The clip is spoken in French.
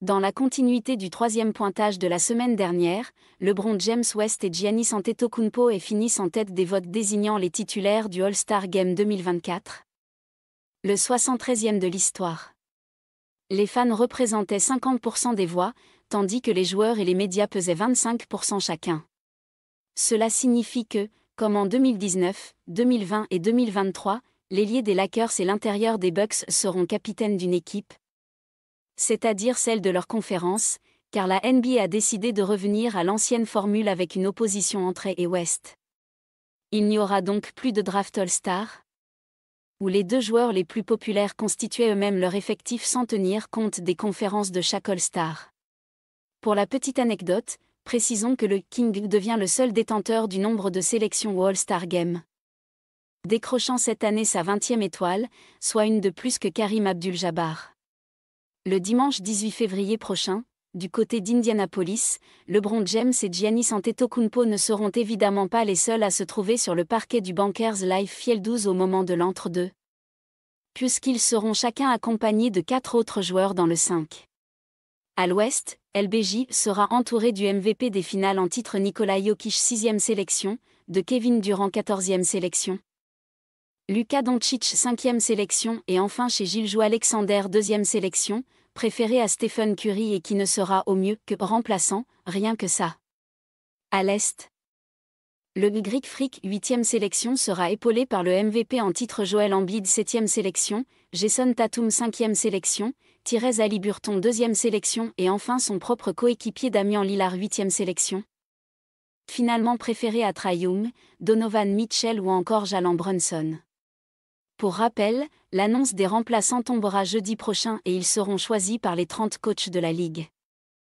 Dans la continuité du troisième pointage de la semaine dernière, LeBron James West et Giannis Antetokounmpo et finissent en tête des votes désignant les titulaires du All-Star Game 2024. Le 73e de l'histoire. Les fans représentaient 50% des voix, tandis que les joueurs et les médias pesaient 25% chacun. Cela signifie que, comme en 2019, 2020 et 2023, l'ailier des Lakers et l'intérieur des Bucks seront capitaines d'une équipe, c'est-à-dire celle de leur conférence, car la NBA a décidé de revenir à l'ancienne formule avec une opposition entrée et ouest. Il n'y aura donc plus de draft All-Star où les deux joueurs les plus populaires constituaient eux-mêmes leur effectif sans tenir compte des conférences de chaque All-Star. Pour la petite anecdote, précisons que le King devient le seul détenteur du nombre de sélections All-Star Game. Décrochant cette année sa 20e étoile, soit une de plus que Karim Abdul-Jabbar. Le dimanche 18 février prochain, du côté d'Indianapolis, LeBron James et Giannis Antetokounmpo ne seront évidemment pas les seuls à se trouver sur le parquet du Bankers Life Fiel 12 au moment de l'entre-deux. Puisqu'ils seront chacun accompagnés de quatre autres joueurs dans le 5. À l'ouest, LBJ sera entouré du MVP des finales en titre Nikola Jokic 6e sélection, de Kevin Durant 14e sélection. Luka Doncic 5e sélection et enfin chez Gilles Alexander 2e sélection, préféré à Stephen Curry et qui ne sera au mieux que remplaçant, rien que ça. À l'Est. Le Greek Freak 8e sélection sera épaulé par le MVP en titre Joel Embiid 7e sélection, Jason Tatum 5e sélection, Thérèse Aliburton 2e sélection et enfin son propre coéquipier Damien Lillard 8e sélection. Finalement préféré à Trae Donovan Mitchell ou encore Jalen Brunson. Pour rappel, l'annonce des remplaçants tombera jeudi prochain et ils seront choisis par les 30 coachs de la Ligue.